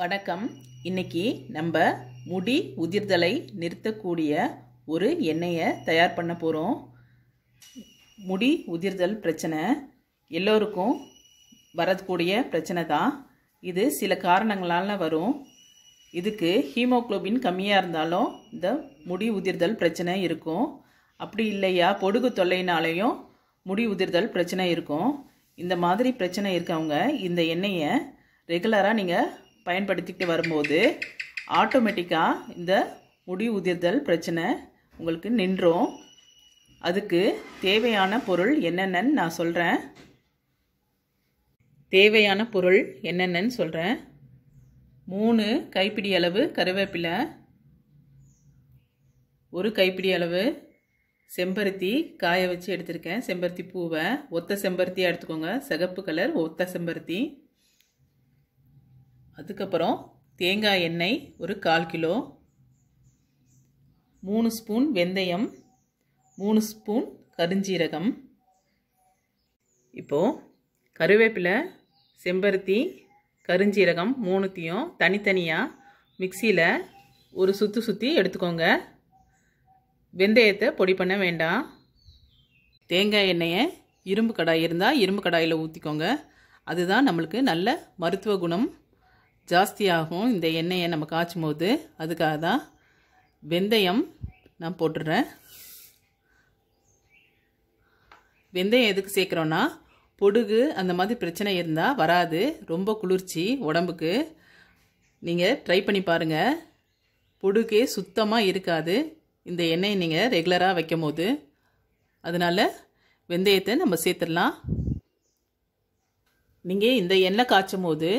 வணக்கம் இன்னைக்கு நம்ம முடி உதிர்தலை நிறுத்தக்கூடிய ஒரு எண்ணெயை தயார் பண்ண போகிறோம் முடி உதிர்தல் பிரச்சனை எல்லோருக்கும் வரக்கூடிய பிரச்சனை தான் இது சில காரணங்களால் வரும் இதுக்கு ஹீமோக்ளோபின் கம்மியாக இருந்தாலும் இந்த முடி உதிர்தல் பிரச்சனை இருக்கும் அப்படி இல்லையா பொடுகு தொல்லைனாலேயும் முடி உதிர்தல் பிரச்சனை இருக்கும் இந்த மாதிரி பிரச்சனை இருக்கவங்க இந்த எண்ணெயை ரெகுலராக நீங்கள் பயன்படுத்திக்கிட்டு வரும்போது ஆட்டோமேட்டிக்காக இந்த முடி உதிர்தல் பிரச்சனை உங்களுக்கு நின்றோம் அதுக்கு தேவையான பொருள் என்னென்னு நான் சொல்கிறேன் தேவையான பொருள் என்னென்னு சொல்கிறேன் மூணு கைப்பிடி அளவு கருவேப்பிலை ஒரு கைப்பிடி அளவு செம்பருத்தி காய வச்சு எடுத்திருக்கேன் செம்பருத்தி பூவை ஒத்த செம்பருத்தியாக எடுத்துக்கோங்க சிகப்பு கலர் ஒத்த செம்பருத்தி அதுக்கப்புறம் தேங்காய் எண்ணெய் ஒரு கால் கிலோ மூணு ஸ்பூன் வெந்தயம் மூணு ஸ்பூன் கருஞ்சீரகம் இப்போது கருவேப்பிலை செம்பருத்தி கருஞ்சீரகம் மூணுத்தையும் தனித்தனியாக மிக்சியில் ஒரு சுற்றி சுற்றி எடுத்துக்கோங்க வெந்தயத்தை பொடி பண்ண வேண்டாம் தேங்காய் எண்ணெயை இரும்பு கடாய் இருந்தால் இரும்பு கடாயில் ஊற்றிக்கோங்க அதுதான் நம்மளுக்கு நல்ல மருத்துவ குணம் ஜாஸ்தியாகும் இந்த எண்ணெயை நம்ம காய்ச்சும் போது அதுக்காக தான் வெந்தயம் நான் போட்டுடுறேன் வெந்தயம் எதுக்கு சேர்க்குறோன்னா பொடுகு அந்த மாதிரி பிரச்சனை இருந்தால் வராது ரொம்ப குளிர்ச்சி உடம்புக்கு நீங்கள் ட்ரை பண்ணி பாருங்கள் பொடுகே சுத்தமாக இருக்காது இந்த எண்ணெயை நீங்கள் ரெகுலராக வைக்கும் போது அதனால் வெந்தயத்தை நம்ம சேர்த்துடலாம் நீங்கள் இந்த எண்ணெய் காய்ச்சும் போது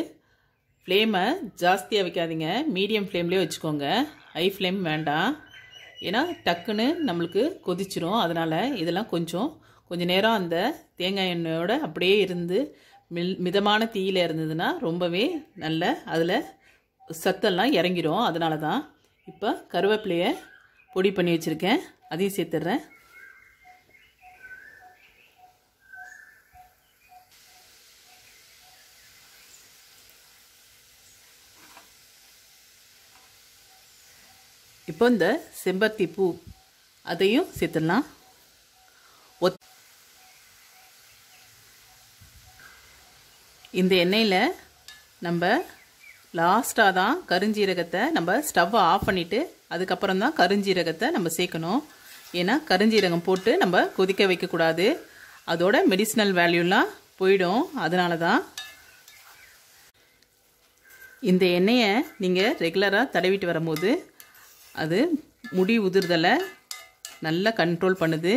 ஃப்ளேமை ஜாஸ்தியாக வைக்காதீங்க மீடியம் ஃப்ளேம்லேயே வச்சுக்கோங்க ஹை ஃப்ளேம் வேண்டாம் ஏன்னா டக்குன்னு நம்மளுக்கு கொதிச்சிரும் அதனால் இதெல்லாம் கொஞ்சம் கொஞ்சம் நேரம் அந்த தேங்காய் எண்ணெயோடு அப்படியே இருந்து மில் மிதமான தீயில் இருந்ததுன்னா ரொம்பவே நல்ல அதில் சத்தெல்லாம் இறங்கிடும் அதனால தான் இப்போ கருவேப்பிலையை பொடி பண்ணி வச்சுருக்கேன் அதையும் சேர்த்துட்றேன் இப்போ இந்த செம்பருத்தி பூ அதையும் சேர்த்துடலாம் ஒத் இந்த எண்ணெயில் நம்ம லாஸ்ட்டாக தான் கருஞ்சீரகத்தை நம்ம ஸ்டவ்வை ஆஃப் பண்ணிவிட்டு அதுக்கப்புறம் தான் கருஞ்சீரகத்தை நம்ம சேர்க்கணும் ஏன்னா கருஞ்சீரகம் போட்டு நம்ம கொதிக்க வைக்கக்கூடாது அதோட மெடிசினல் வேல்யூலாம் போயிடும் அதனால தான் இந்த எண்ணெயை நீங்கள் ரெகுலராக தடவிட்டு வரும்போது அது முடி உதிர்தலை நல்லா கண்ட்ரோல் பண்ணுது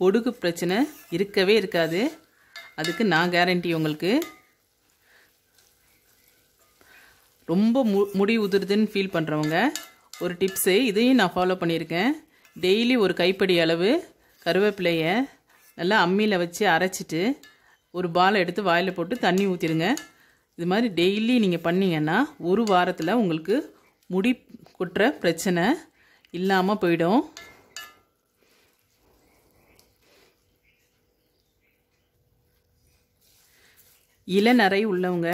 பொடுகு பிரச்சனை இருக்கவே இருக்காது அதுக்கு நான் கேரண்டி உங்களுக்கு ரொம்ப மு முடி உதிருதுன்னு ஃபீல் பண்ணுறவங்க ஒரு டிப்ஸு இதையும் நான் ஃபாலோ பண்ணியிருக்கேன் டெய்லி ஒரு கைப்படி அளவு கருவேப்பிலையை நல்லா அம்மியில் வச்சு அரைச்சிட்டு ஒரு பாலை எடுத்து வாயில் போட்டு தண்ணி ஊற்றிடுங்க இது மாதிரி டெய்லி நீங்கள் பண்ணிங்கன்னா ஒரு வாரத்தில் உங்களுக்கு முடி குற்ற பிரச்சனை இல்லாமல் போயிடும் இலை நிறைய உள்ளவங்க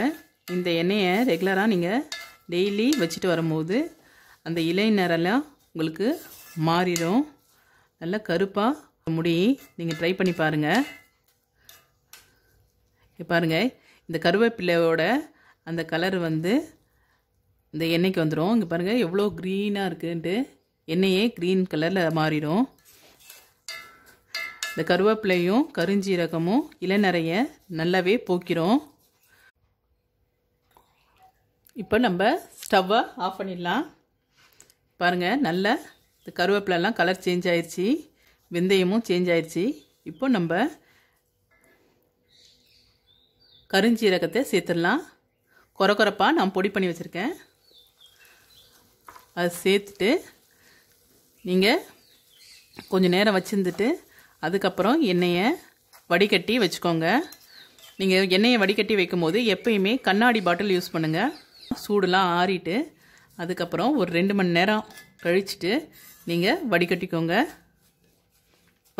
இந்த எண்ணெயை ரெகுலராக நீங்கள் டெய்லி வச்சுட்டு வரும்போது அந்த இலை இலைநரெல்லாம் உங்களுக்கு மாறிடும் நல்லா கருப்பாக முடி நீங்கள் ட்ரை பண்ணி பாருங்கள் பாருங்கள் இந்த கருவேப்பிலையோட அந்த கலர் வந்து இந்த எண்ணெய்க்கு வந்துடும் இங்கே பாருங்கள் எவ்வளோ க்ரீனாக இருக்குன்ட்டு எண்ணெயே க்ரீன் கலரில் மாறிடும் இந்த கருவேப்பிலையும் கருஞ்சீரகமும் இளநறைய நல்லாவே போக்கிறோம் இப்போ நம்ம ஸ்டவ்வை ஆஃப் பண்ணிடலாம் பாருங்கள் நல்ல இந்த கருவேப்பிலெல்லாம் கலர் சேஞ்ச் ஆயிடுச்சு வெந்தயமும் சேஞ்ச் ஆயிடுச்சு இப்போ நம்ம கருஞ்சீரகத்தை சேர்த்துடலாம் குறை குறைப்பாக நான் பொடி பண்ணி வச்சுருக்கேன் அதை சேர்த்துட்டு நீங்கள் கொஞ்சம் நேரம் வச்சுருந்துட்டு அதுக்கப்புறம் எண்ணெயை வடிகட்டி வச்சுக்கோங்க நீங்கள் எண்ணெயை வடிகட்டி வைக்கும்போது எப்பயுமே கண்ணாடி பாட்டில் யூஸ் பண்ணுங்கள் சூடெலாம் ஆறிட்டு அதுக்கப்புறம் ஒரு ரெண்டு மணி நேரம் கழிச்சுட்டு நீங்கள் வடிகட்டிக்கோங்க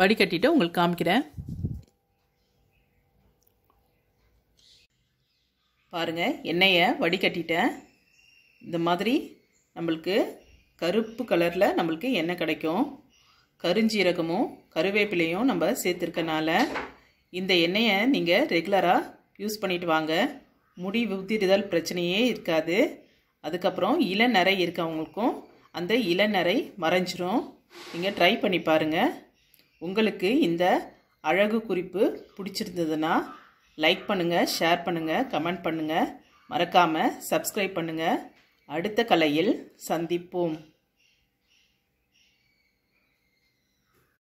வடிகட்டிட்டு உங்களுக்கு காமிக்கிறேன் பாருங்கள் எண்ணெயை வடிகட்டிட்டேன் இந்த மாதிரி நம்மளுக்கு கருப்பு கலரில் நம்மளுக்கு எண்ணெய் கிடைக்கும் கருஞ்சீரகமும் கருவேப்பிலையும் நம்ம சேர்த்துருக்கனால இந்த எண்ணெயை நீங்கள் ரெகுலராக யூஸ் பண்ணிட்டு வாங்க முடி உதிரிதல் பிரச்சனையே இருக்காது அதுக்கப்புறம் இளநரை இருக்கவங்களுக்கும் அந்த இளநரை மறைஞ்சிரும் நீங்கள் ட்ரை பண்ணி பாருங்கள் உங்களுக்கு இந்த அழகு குறிப்பு பிடிச்சிருந்ததுன்னா லைக் பண்ணுங்கள் ஷேர் பண்ணுங்கள் கமெண்ட் பண்ணுங்கள் மறக்காமல் சப்ஸ்கிரைப் பண்ணுங்கள் அடுத்த கலையில் சந்திப்போம்